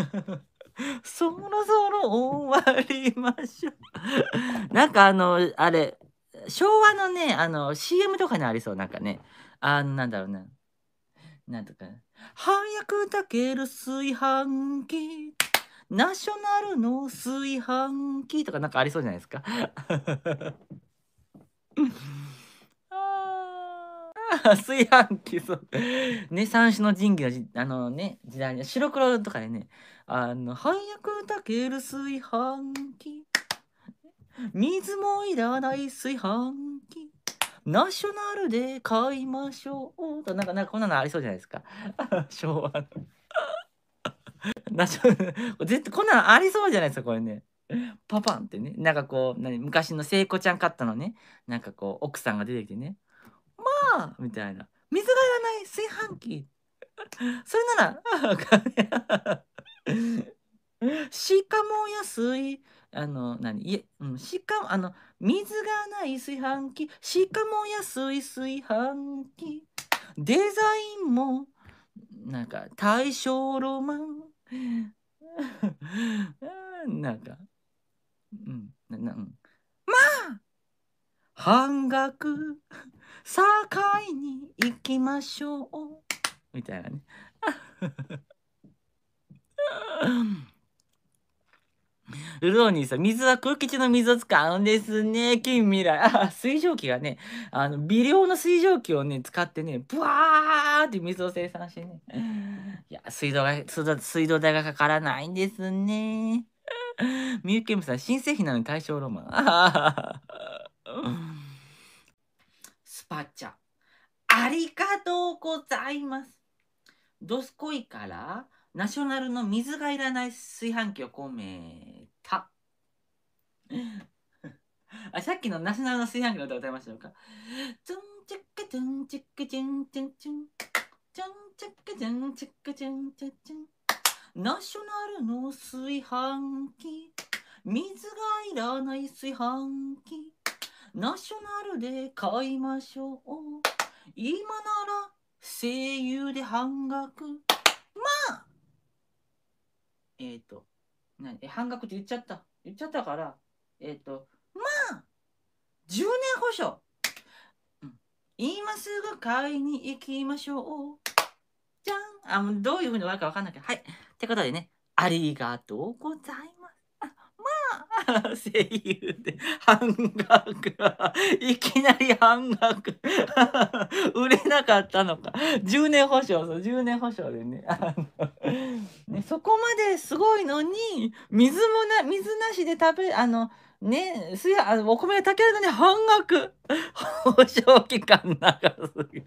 そろそろ終わりましょう。なんかあの、あれ、昭和のね、あの、CM とかにありそう、なんかね。あの、なんだろうな。なんとか。早く炊ける炊飯器。ナショナルの炊飯器とかなんかありそうじゃないですか。炊飯器そうね三種の神器のあのね時代に白黒とかでねあの「早く炊ける炊飯器水もいらない炊飯器ナショナルで買いましょう」となんかなんかこんなのありそうじゃないですか 昭和の ナショ絶対こんなのありそうじゃないですかこれね。パパンってねなんかこう何昔の聖子ちゃん買ったのねなんかこう奥さんが出てきてねみたいな。水がいらない炊飯器。それなら、しかも安い。あの、何いえ、うん、しかも、あの、水がない炊飯器。しかも安い炊飯器。デザインも、なんか、大正ロマン。なんか、うん、な、な、うん。半額境に行きましょうみたいなねル ローニーさん、水は空気中の水を使うんですね。近未来。水蒸気がね、あの、微量の水蒸気をね、使ってね、ブワーって水を生産してね。いや、水道が、水道代がかからないんですね。ミゆケムさん、新製品なのに大正ロマン。パチャ。ありがとうございます。ドスコイからナショナルの水がいらない炊飯器を込めた。あさっきのナショナルの炊飯器の歌歌いましたかチュンチュチュンチュチュンチュンチュンチュンチュチュンチュチュンチュンチュンナショナルの炊飯器水がいらない炊飯器ナショナルで買いましょう。今なら声優で半額。まあえっ、ー、と、な半額って言っちゃった。言っちゃったから、えっ、ー、と、まあ !10 年保証、うん、今すぐ買いに行きましょう。じゃんあ、もうどういうふうに終わるかわかんないけど。はい。ってことでね、ありがとうございます。声優で半額いきなり半額売れなかったのか10年保証そう10年保証でねねそこまですごいのに水もな水なしで食べあのねすやあお米が炊けるのに半額保証期間長すぎ